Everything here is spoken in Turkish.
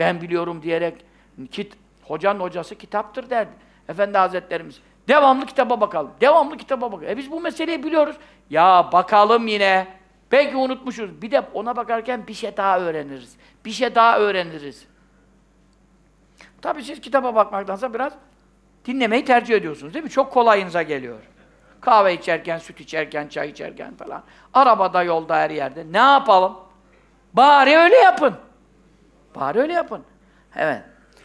ben biliyorum diyerek kit, hocanın hocası kitaptır derdi. Efendi Hazretlerimiz devamlı kitaba bakalım. Devamlı kitaba bakalım. E biz bu meseleyi biliyoruz. Ya bakalım yine. Belki unutmuşuz. Bir de ona bakarken bir şey daha öğreniriz. Bir şey daha öğreniriz. Tabii siz kitaba bakmaktansa biraz dinlemeyi tercih ediyorsunuz değil mi? Çok kolayınıza geliyor. Kahve içerken, süt içerken, çay içerken falan. Arabada, yolda, her yerde. Ne yapalım? Bari öyle yapın. Bari öyle yapın. Evet.